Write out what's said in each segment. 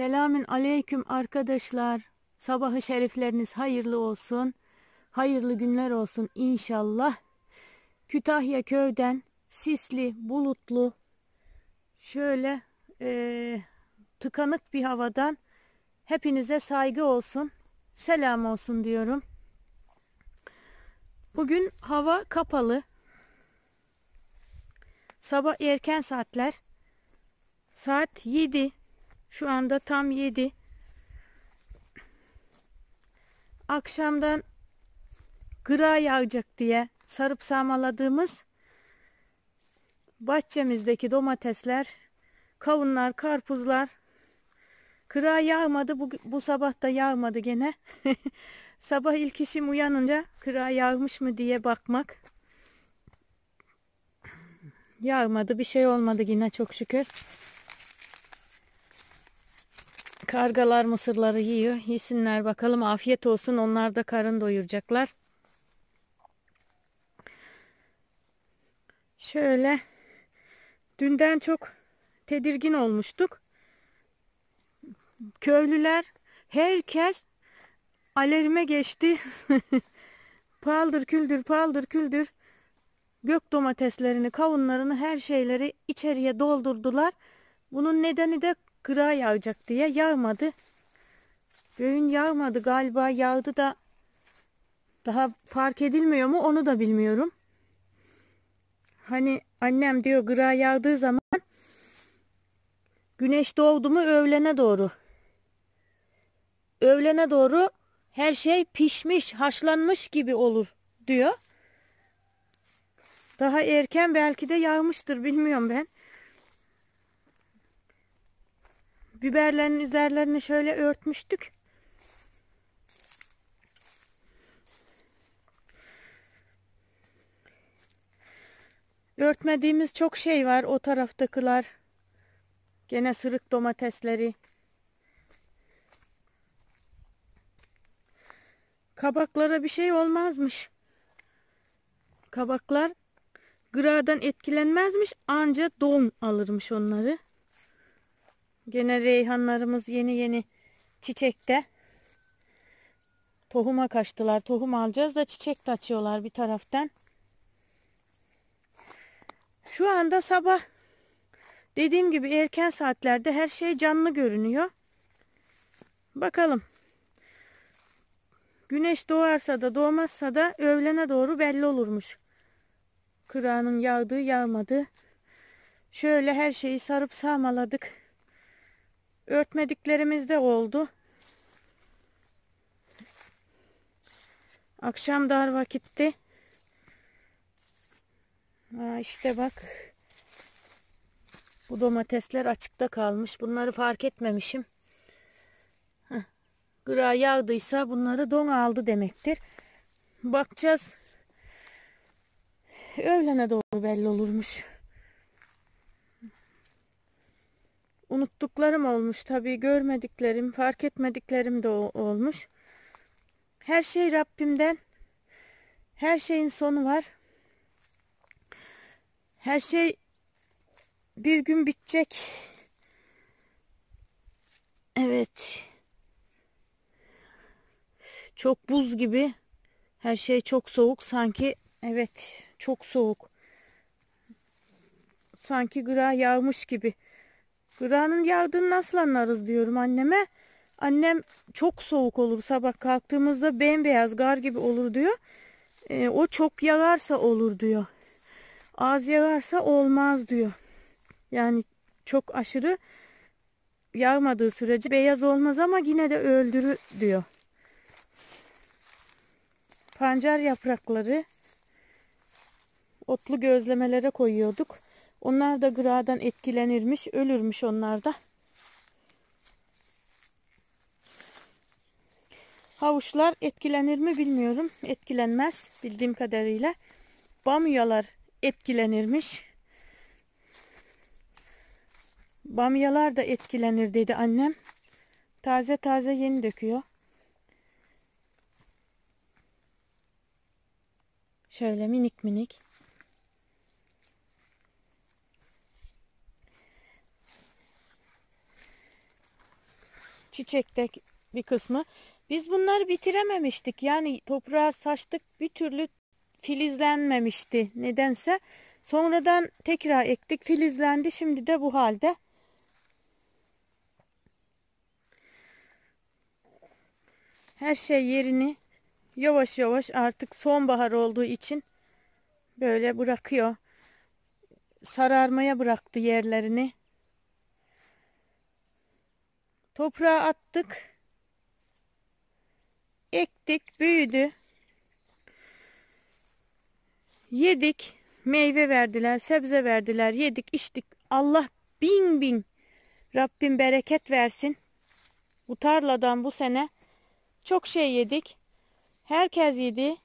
Selamün aleyküm arkadaşlar. Sabahı şerifleriniz hayırlı olsun. Hayırlı günler olsun inşallah. Kütahya köyden sisli, bulutlu, şöyle e, tıkanık bir havadan hepinize saygı olsun. Selam olsun diyorum. Bugün hava kapalı. Sabah erken saatler. Saat 7 şu anda tam 7. Akşamdan gıra yağacak diye sarıp sağmaladığımız bahçemizdeki domatesler, kavunlar, karpuzlar kıra yağmadı. Bu, bu sabah da yağmadı gene. sabah ilk işim uyanınca kıra yağmış mı diye bakmak. Yağmadı bir şey olmadı yine çok şükür. Kargalar mısırları yiyor. Yesinler bakalım. Afiyet olsun. Onlar da karın doyuracaklar. Şöyle dünden çok tedirgin olmuştuk. Köylüler herkes alerime geçti. paldır küldür paldır küldür gök domateslerini, kavunlarını, her şeyleri içeriye doldurdular. Bunun nedeni de gıra yağacak diye yağmadı. Göğün yağmadı galiba yağdı da daha fark edilmiyor mu onu da bilmiyorum. Hani annem diyor gıra yağdığı zaman güneş doğdu mu öğlene doğru. Öğlene doğru her şey pişmiş, haşlanmış gibi olur diyor. Daha erken belki de yağmıştır bilmiyorum ben. biberlerin üzerlerini şöyle örtmüştük. Örtmediğimiz çok şey var. O taraftakılar, Gene sırık domatesleri. Kabaklara bir şey olmazmış. Kabaklar gradan etkilenmezmiş. Anca don alırmış onları. Gene reyhanlarımız yeni yeni çiçekte. Tohuma kaçtılar. Tohum alacağız da çiçek de açıyorlar bir taraftan. Şu anda sabah dediğim gibi erken saatlerde her şey canlı görünüyor. Bakalım. Güneş doğarsa da doğmazsa da öğlene doğru belli olurmuş. Kıranın yağdığı yağmadı. Şöyle her şeyi sarıp sağmaladık. Örtmediklerimiz de oldu. Akşam dar vakitti. Ha işte bak. Bu domatesler açıkta kalmış. Bunları fark etmemişim. Heh. Gra yağdıysa bunları don aldı demektir. Bakacağız. Öğlene doğru belli olurmuş. unuttuklarım olmuş tabii görmediklerim fark etmediklerim de olmuş. Her şey Rabbimden her şeyin sonu var. Her şey bir gün bitecek. Evet. Çok buz gibi. Her şey çok soğuk. Sanki evet çok soğuk. Sanki gra yağmış gibi. Gıdanın yağdığını nasıl anlarız diyorum anneme. Annem çok soğuk olur sabah kalktığımızda bembeyaz gar gibi olur diyor. E, o çok yağarsa olur diyor. Az yağarsa olmaz diyor. Yani çok aşırı yağmadığı sürece beyaz olmaz ama yine de öldürü diyor. Pancar yaprakları otlu gözlemelere koyuyorduk. Onlar da gıradan etkilenirmiş, ölürmüş onlar da. Havuçlar etkilenir mi bilmiyorum. Etkilenmez bildiğim kadarıyla. Bamyalar etkilenirmiş. Bamyalar da etkilenir dedi annem. Taze taze yeni döküyor. Şöyle minik minik. çiçekte bir kısmı. Biz bunları bitirememiştik. Yani toprağa saçtık bir türlü filizlenmemişti nedense. Sonradan tekrar ektik filizlendi şimdi de bu halde. Her şey yerini yavaş yavaş artık sonbahar olduğu için böyle bırakıyor. Sararmaya bıraktı yerlerini. Toprağa attık. Ektik, büyüdü. Yedik, meyve verdiler, sebze verdiler, yedik, içtik. Allah bin bin Rabbim bereket versin. Bu tarladan bu sene çok şey yedik. Herkes yedi.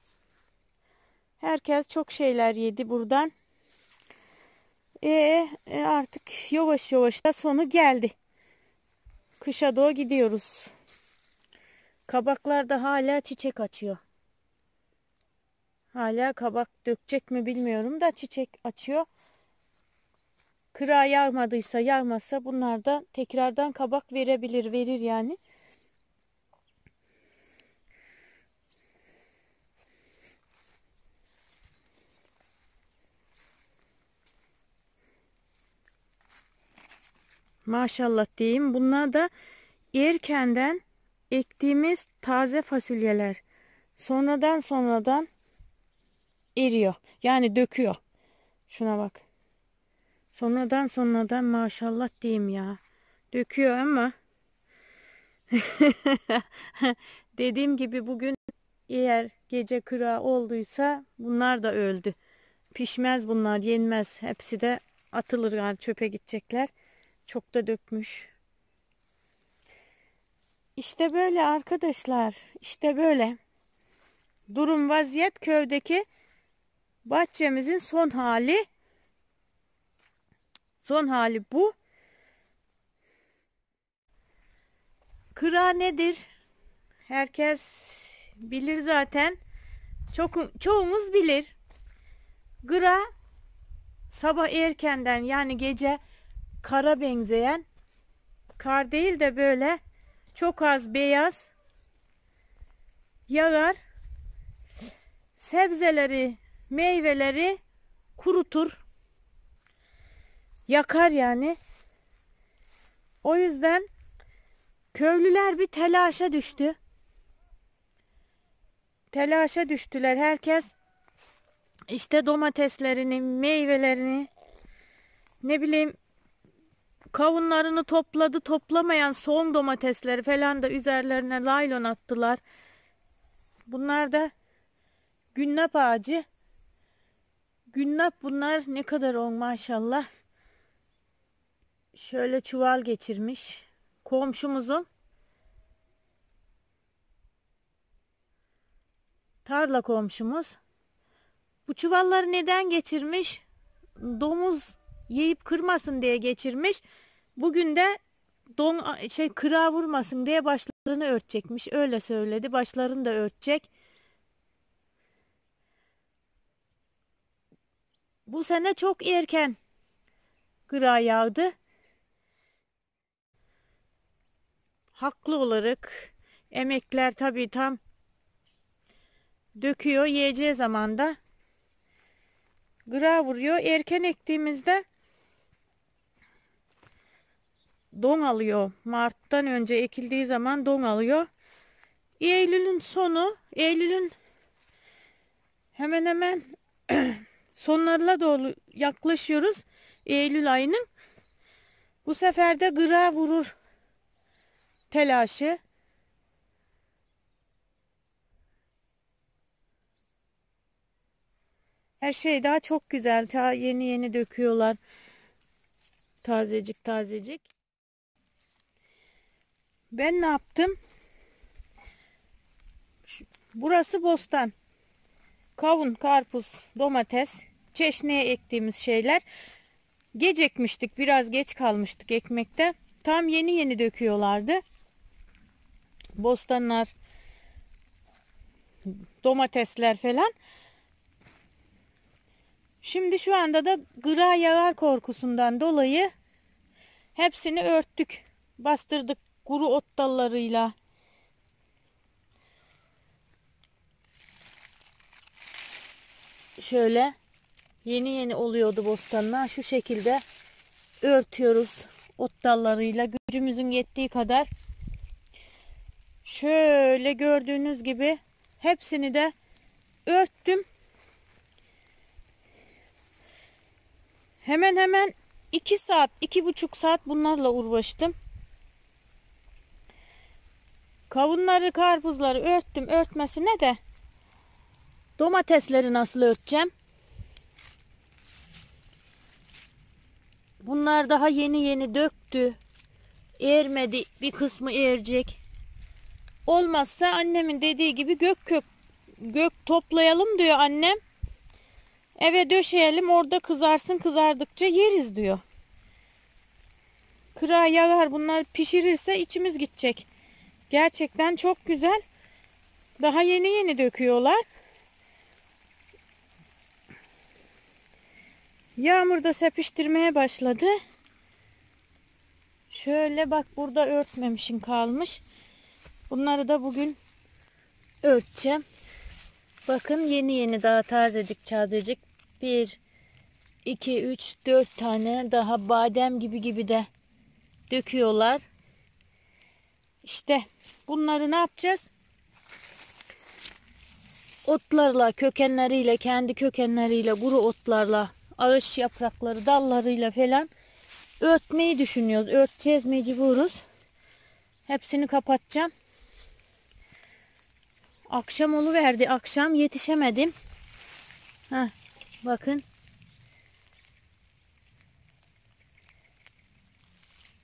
Herkes çok şeyler yedi buradan. E, e artık yavaş yavaş da sonu geldi. Kışa doğru gidiyoruz. Kabaklar da hala çiçek açıyor. Hala kabak dökecek mi bilmiyorum da çiçek açıyor. Kıra yağmadıysa yağmasa bunlar da tekrardan kabak verebilir verir yani. Maşallah diyeyim. Bunlar da erkenden ektiğimiz taze fasulyeler. Sonradan sonradan eriyor. Yani döküyor. Şuna bak. Sonradan sonradan maşallah diyeyim ya. Döküyor ama dediğim gibi bugün eğer gece kıra olduysa bunlar da öldü. Pişmez bunlar yenmez. Hepsi de atılır yani çöpe gidecekler. Çok da dökmüş. İşte böyle arkadaşlar. İşte böyle. Durum vaziyet köydeki bahçemizin son hali. Son hali bu. Kıra nedir? Herkes bilir zaten. Çok, çoğumuz bilir. Gıra sabah erkenden yani gece kara benzeyen kar değil de böyle çok az beyaz yağar. Sebzeleri, meyveleri kurutur. Yakar yani. O yüzden köylüler bir telaşa düştü. Telaşa düştüler. Herkes işte domateslerini, meyvelerini ne bileyim kavunlarını topladı toplamayan soğum domatesleri falan da üzerlerine laylon attılar. Bunlar da günnap ağacı. Günnap bunlar ne kadar on maşallah. Şöyle çuval geçirmiş. Komşumuzun tarla komşumuz. Bu çuvalları neden geçirmiş? Domuz yiyip kırmasın diye geçirmiş. Bugün de don şey kıra vurmasın diye başlarını örtecekmiş. Öyle söyledi. Başlarını da örtecek. Bu sene çok erken kıra yağdı. Haklı olarak emekler tabii tam döküyor yiyeceği zamanda. Gıra vuruyor. Erken ektiğimizde don alıyor. Mart'tan önce ekildiği zaman don alıyor. Eylül'ün sonu, Eylül'ün hemen hemen sonlarına doğru yaklaşıyoruz. Eylül ayının. Bu sefer de gıra vurur telaşı. Her şey daha çok güzel. Ta yeni yeni döküyorlar. Tazecik tazecik. Ben ne yaptım? Burası bostan. Kavun, karpuz, domates, çeşneye ektiğimiz şeyler. Gec ekmiştik. Biraz geç kalmıştık ekmekte. Tam yeni yeni döküyorlardı. Bostanlar, domatesler falan. Şimdi şu anda da gıra yağar korkusundan dolayı hepsini örttük. Bastırdık kuru ot dallarıyla şöyle yeni yeni oluyordu bostanına şu şekilde örtüyoruz ot dallarıyla gücümüzün yettiği kadar şöyle gördüğünüz gibi hepsini de örttüm hemen hemen 2 saat iki buçuk saat bunlarla uğraştım Kavunları, karpuzları örttüm. Örtmesine de domatesleri nasıl örteceğim? Bunlar daha yeni yeni döktü. Ermedi. Bir kısmı erecek. Olmazsa annemin dediği gibi gök kök gök toplayalım diyor annem. Eve döşeyelim orada kızarsın kızardıkça yeriz diyor. Kıra yalar bunlar pişirirse içimiz gidecek. Gerçekten çok güzel. Daha yeni yeni döküyorlar. Yağmur da sepiştirmeye başladı. Şöyle bak burada örtmemişin kalmış. Bunları da bugün örteceğim. Bakın yeni yeni daha tazecik çadecik. Bir, iki, üç, dört tane daha badem gibi gibi de döküyorlar. İşte bunları ne yapacağız? Otlarla, kökenleriyle, kendi kökenleriyle, kuru otlarla, ağaç yaprakları, dallarıyla falan örtmeyi düşünüyoruz. Örteceğiz mecburuz. Hepsini kapatacağım. Akşam verdi. Akşam yetişemedim. Heh, bakın.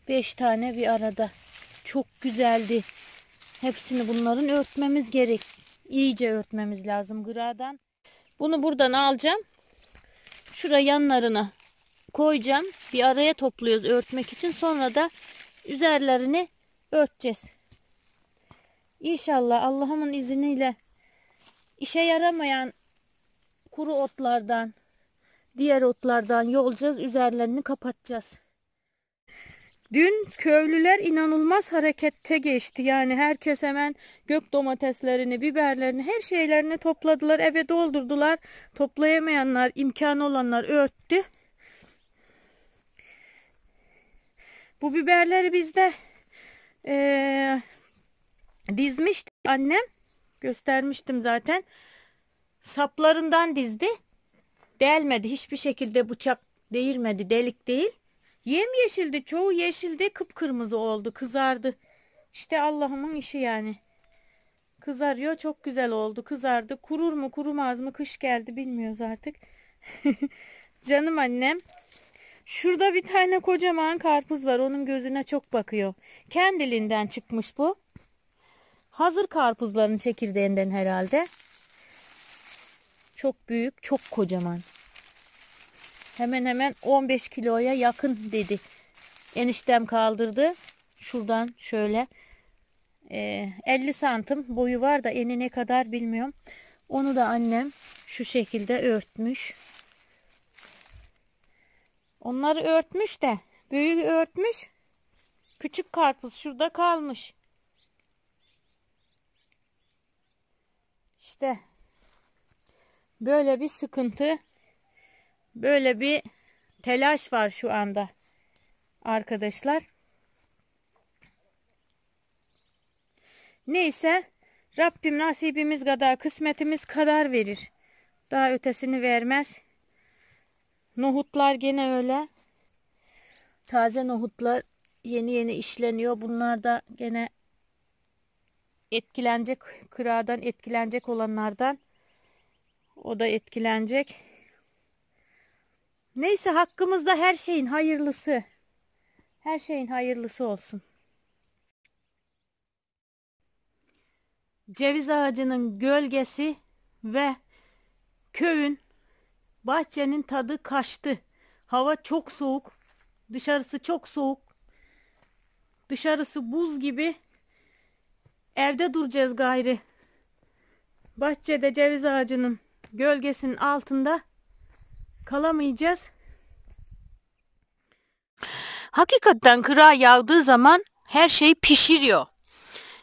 5 tane bir arada çok güzeldi. Hepsini bunların örtmemiz gerek. İyice örtmemiz lazım gıradan. Bunu buradan alacağım. Şuraya yanlarına koyacağım. Bir araya topluyoruz örtmek için. Sonra da üzerlerini örteceğiz. İnşallah Allah'ımın izniyle işe yaramayan kuru otlardan, diğer otlardan yolacağız. Üzerlerini kapatacağız. Dün köylüler inanılmaz harekette geçti. Yani herkes hemen gök domateslerini, biberlerini, her şeylerini topladılar, eve doldurdular. Toplayamayanlar, imkanı olanlar örttü. Bu biberleri bizde ee, dizmişti annem. Göstermiştim zaten. Saplarından dizdi. Delmedi. Hiçbir şekilde bıçak değirmedi. Delik değil. Yem yeşildi, çoğu yeşildi kıpkırmızı oldu kızardı. İşte Allah'ımın işi yani. Kızarıyor çok güzel oldu kızardı. Kurur mu kurumaz mı kış geldi bilmiyoruz artık. Canım annem. Şurada bir tane kocaman karpuz var. Onun gözüne çok bakıyor. Kendiliğinden çıkmış bu. Hazır karpuzların çekirdeğinden herhalde. Çok büyük, çok kocaman. Hemen hemen 15 kiloya yakın dedi. Eniştem kaldırdı. Şuradan şöyle. 50 ee, santim boyu var da eni ne kadar bilmiyorum. Onu da annem şu şekilde örtmüş. Onları örtmüş de büyük örtmüş. Küçük karpuz şurada kalmış. İşte böyle bir sıkıntı Böyle bir telaş var şu anda arkadaşlar. Neyse Rabbim nasibimiz kadar kısmetimiz kadar verir. Daha ötesini vermez. Nohutlar gene öyle. Taze nohutlar yeni yeni işleniyor. Bunlar da gene etkilenecek kıradan etkilenecek olanlardan o da etkilenecek. Neyse hakkımızda her şeyin hayırlısı. Her şeyin hayırlısı olsun. Ceviz ağacının gölgesi ve köyün bahçenin tadı kaçtı. Hava çok soğuk. Dışarısı çok soğuk. Dışarısı buz gibi. Evde duracağız gayri. Bahçede ceviz ağacının gölgesinin altında kalamayacağız. Hakikaten kıra yağdığı zaman her şeyi pişiriyor.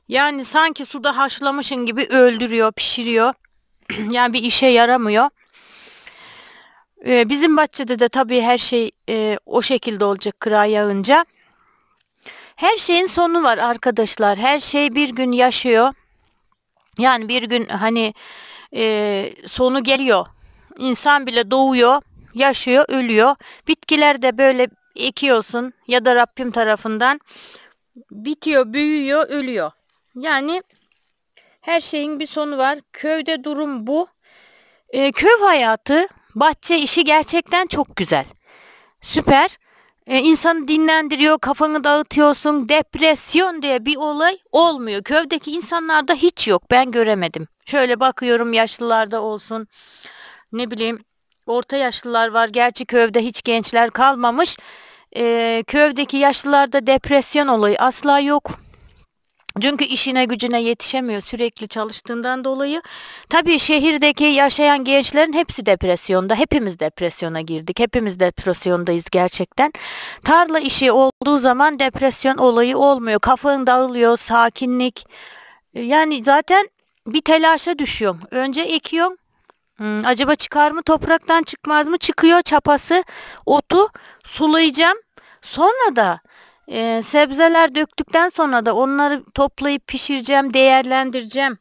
Yani sanki suda haşlamışın gibi öldürüyor, pişiriyor. yani bir işe yaramıyor. Ee, bizim bahçede de tabii her şey e, o şekilde olacak kıra yağınca. Her şeyin sonu var arkadaşlar. Her şey bir gün yaşıyor. Yani bir gün hani e, sonu geliyor. İnsan bile doğuyor yaşıyor, ölüyor. Bitkiler de böyle ekiyorsun ya da Rabbim tarafından bitiyor, büyüyor, ölüyor. Yani her şeyin bir sonu var. Köyde durum bu. E, köy hayatı, bahçe işi gerçekten çok güzel. Süper. E, insanı dinlendiriyor, kafanı dağıtıyorsun. Depresyon diye bir olay olmuyor. Köydeki insanlarda hiç yok. Ben göremedim. Şöyle bakıyorum yaşlılarda olsun. Ne bileyim orta yaşlılar var. Gerçi köyde hiç gençler kalmamış. E, köydeki yaşlılarda depresyon olayı asla yok. Çünkü işine gücüne yetişemiyor sürekli çalıştığından dolayı. Tabii şehirdeki yaşayan gençlerin hepsi depresyonda. Hepimiz depresyona girdik. Hepimiz depresyondayız gerçekten. Tarla işi olduğu zaman depresyon olayı olmuyor. Kafan dağılıyor, sakinlik. Ee, yani zaten bir telaşa düşüyorsun. Önce ekiyorsun, Hmm, acaba çıkar mı? Topraktan çıkmaz mı? Çıkıyor çapası. Otu sulayacağım. Sonra da e, sebzeler döktükten sonra da onları toplayıp pişireceğim, değerlendireceğim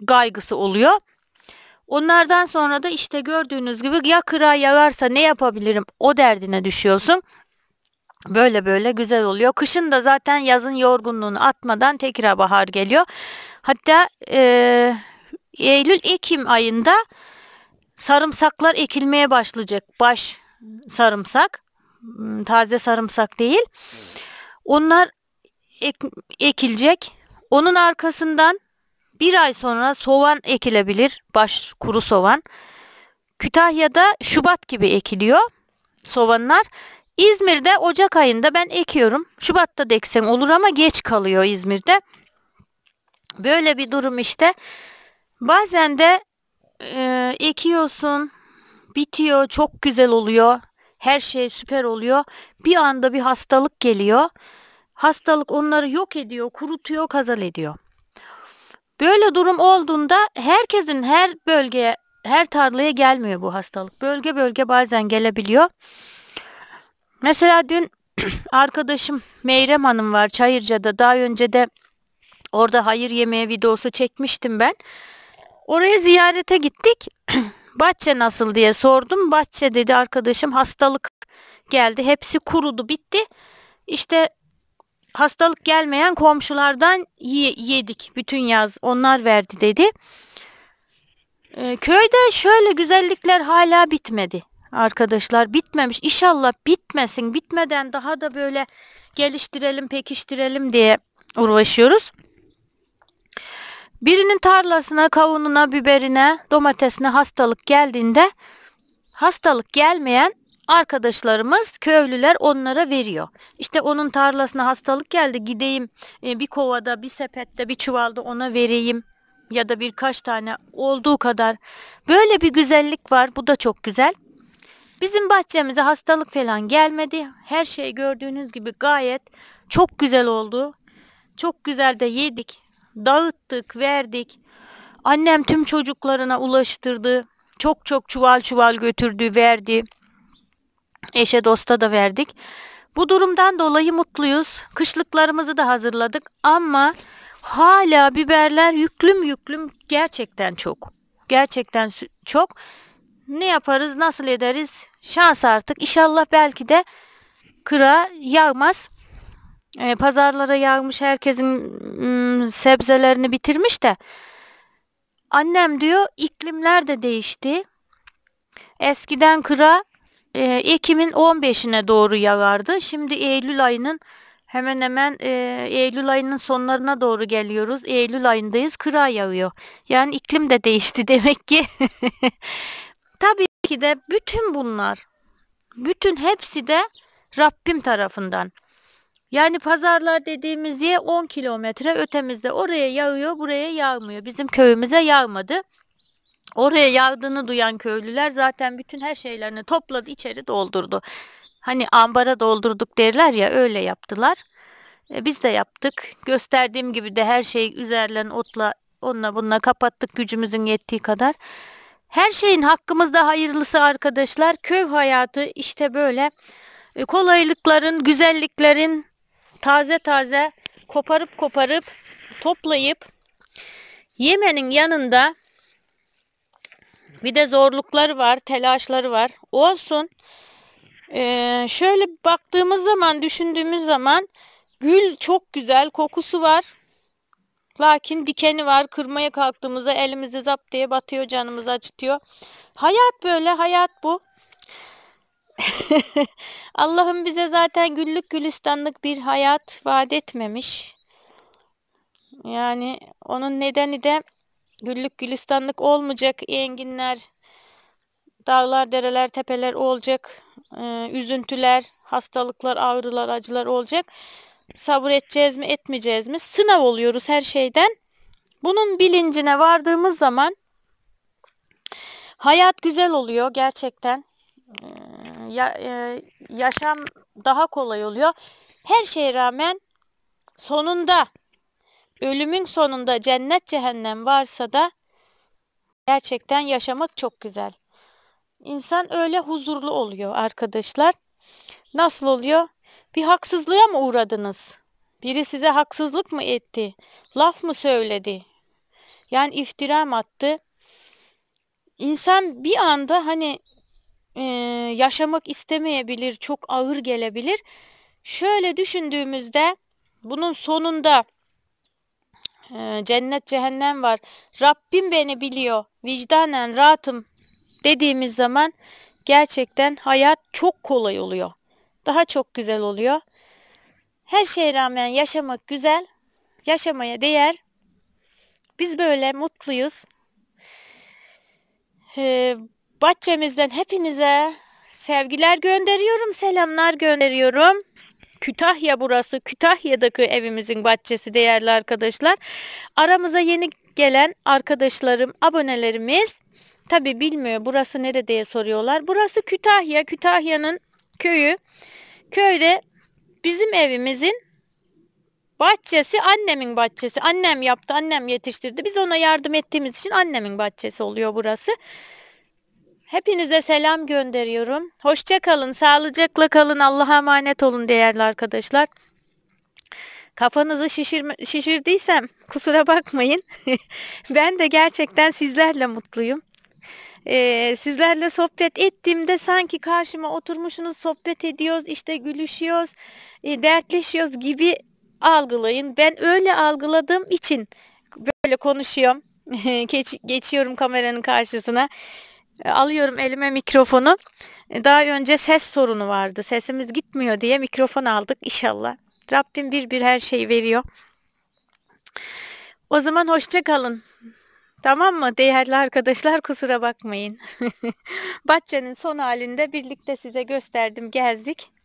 gaygısı oluyor. Onlardan sonra da işte gördüğünüz gibi ya kıra yağarsa ne yapabilirim o derdine düşüyorsun. Böyle böyle güzel oluyor. Kışın da zaten yazın yorgunluğunu atmadan tekrar bahar geliyor. Hatta e, Eylül-Ekim ayında sarımsaklar ekilmeye başlayacak. Baş sarımsak, ıı, taze sarımsak değil. Onlar ek, ekilecek. Onun arkasından bir ay sonra soğan ekilebilir. Baş kuru soğan. Kütahya'da Şubat gibi ekiliyor soğanlar. İzmir'de Ocak ayında ben ekiyorum. Şubat'ta deksem olur ama geç kalıyor İzmir'de. Böyle bir durum işte. Bazen de e, ekiyorsun, bitiyor, çok güzel oluyor. Her şey süper oluyor. Bir anda bir hastalık geliyor. Hastalık onları yok ediyor, kurutuyor, kazal ediyor. Böyle durum olduğunda herkesin her bölgeye, her tarlaya gelmiyor bu hastalık. Bölge bölge bazen gelebiliyor. Mesela dün arkadaşım Meyrem Hanım var Çayırca'da. Daha önce de orada hayır yemeği videosu çekmiştim ben. Oraya ziyarete gittik. bahçe nasıl diye sordum. Bahçe dedi arkadaşım hastalık geldi. Hepsi kurudu bitti. İşte hastalık gelmeyen komşulardan yedik bütün yaz. Onlar verdi dedi. Ee, köyde şöyle güzellikler hala bitmedi arkadaşlar. Bitmemiş. İnşallah bitmesin. Bitmeden daha da böyle geliştirelim, pekiştirelim diye uğraşıyoruz. Birinin tarlasına, kavununa, biberine, domatesine hastalık geldiğinde hastalık gelmeyen arkadaşlarımız köylüler onlara veriyor. İşte onun tarlasına hastalık geldi gideyim e, bir kovada bir sepette bir çuvalda ona vereyim ya da birkaç tane olduğu kadar böyle bir güzellik var bu da çok güzel. Bizim bahçemize hastalık falan gelmedi. Her şey gördüğünüz gibi gayet çok güzel oldu. Çok güzel de yedik. Dağıttık, verdik. Annem tüm çocuklarına ulaştırdı. Çok çok çuval çuval götürdü, verdi. Eşe dosta da verdik. Bu durumdan dolayı mutluyuz. Kışlıklarımızı da hazırladık ama hala biberler yüklüm yüklüm gerçekten çok. Gerçekten çok. Ne yaparız, nasıl ederiz? Şans artık. İnşallah belki de kıra yağmaz e, pazarlara yağmış herkesin m, sebzelerini bitirmiş de annem diyor iklimler de değişti. Eskiden kıra e, Ekim'in 15'ine doğru yağardı. Şimdi Eylül ayının hemen hemen e, Eylül ayının sonlarına doğru geliyoruz. Eylül ayındayız kıra yağıyor. Yani iklim de değişti demek ki. Tabii ki de bütün bunlar bütün hepsi de Rabbim tarafından. Yani pazarlar dediğimiz yer 10 kilometre ötemizde. Oraya yağıyor, buraya yağmıyor. Bizim köyümüze yağmadı. Oraya yağdığını duyan köylüler zaten bütün her şeylerini topladı, içeri doldurdu. Hani ambara doldurduk derler ya öyle yaptılar. E, biz de yaptık. Gösterdiğim gibi de her şeyi üzerlerine otla onunla bununla kapattık gücümüzün yettiği kadar. Her şeyin hakkımızda hayırlısı arkadaşlar. Köy hayatı işte böyle e, kolaylıkların, güzelliklerin taze taze koparıp koparıp toplayıp yemenin yanında bir de zorlukları var, telaşları var. Olsun. Ee, şöyle baktığımız zaman, düşündüğümüz zaman gül çok güzel, kokusu var. Lakin dikeni var. Kırmaya kalktığımızda elimizde zap diye batıyor, canımızı acıtıyor. Hayat böyle, hayat bu. Allah'ım bize zaten güllük gülistanlık bir hayat vaat etmemiş. Yani onun nedeni de güllük gülistanlık olmayacak enginler, dağlar, dereler, tepeler olacak, e, üzüntüler, hastalıklar, ağrılar, acılar olacak. Sabır edeceğiz mi, etmeyeceğiz mi? Sınav oluyoruz her şeyden. Bunun bilincine vardığımız zaman hayat güzel oluyor gerçekten. E, ya, e, yaşam daha kolay oluyor. Her şeye rağmen sonunda ölümün sonunda cennet cehennem varsa da gerçekten yaşamak çok güzel. İnsan öyle huzurlu oluyor arkadaşlar. Nasıl oluyor? Bir haksızlığa mı uğradınız? Biri size haksızlık mı etti? Laf mı söyledi? Yani iftira mı attı? İnsan bir anda hani e, yaşamak istemeyebilir, çok ağır gelebilir. Şöyle düşündüğümüzde bunun sonunda e, cennet cehennem var. Rabbim beni biliyor, vicdanen rahatım dediğimiz zaman gerçekten hayat çok kolay oluyor. Daha çok güzel oluyor. Her şeye rağmen yaşamak güzel, yaşamaya değer. Biz böyle mutluyuz. Ee, Bahçemizden hepinize sevgiler gönderiyorum, selamlar gönderiyorum. Kütahya burası. Kütahya'daki evimizin bahçesi değerli arkadaşlar. Aramıza yeni gelen arkadaşlarım, abonelerimiz tabi bilmiyor burası nerede diye soruyorlar. Burası Kütahya. Kütahya'nın köyü. Köyde bizim evimizin bahçesi annemin bahçesi. Annem yaptı, annem yetiştirdi. Biz ona yardım ettiğimiz için annemin bahçesi oluyor burası. Hepinize selam gönderiyorum. Hoşça kalın, sağlıcakla kalın, Allah'a emanet olun değerli arkadaşlar. Kafanızı şişir, şişirdiysem kusura bakmayın. ben de gerçekten sizlerle mutluyum. Ee, sizlerle sohbet ettiğimde sanki karşıma oturmuşsunuz sohbet ediyoruz işte gülüşüyoruz e, dertleşiyoruz gibi algılayın. Ben öyle algıladığım için böyle konuşuyorum. Geç, geçiyorum kameranın karşısına. E, alıyorum elime mikrofonu. E, daha önce ses sorunu vardı. Sesimiz gitmiyor diye mikrofon aldık inşallah. Rabbim bir bir her şeyi veriyor. O zaman hoşça kalın. Tamam mı değerli arkadaşlar kusura bakmayın. Bahçenin son halinde birlikte size gösterdim gezdik.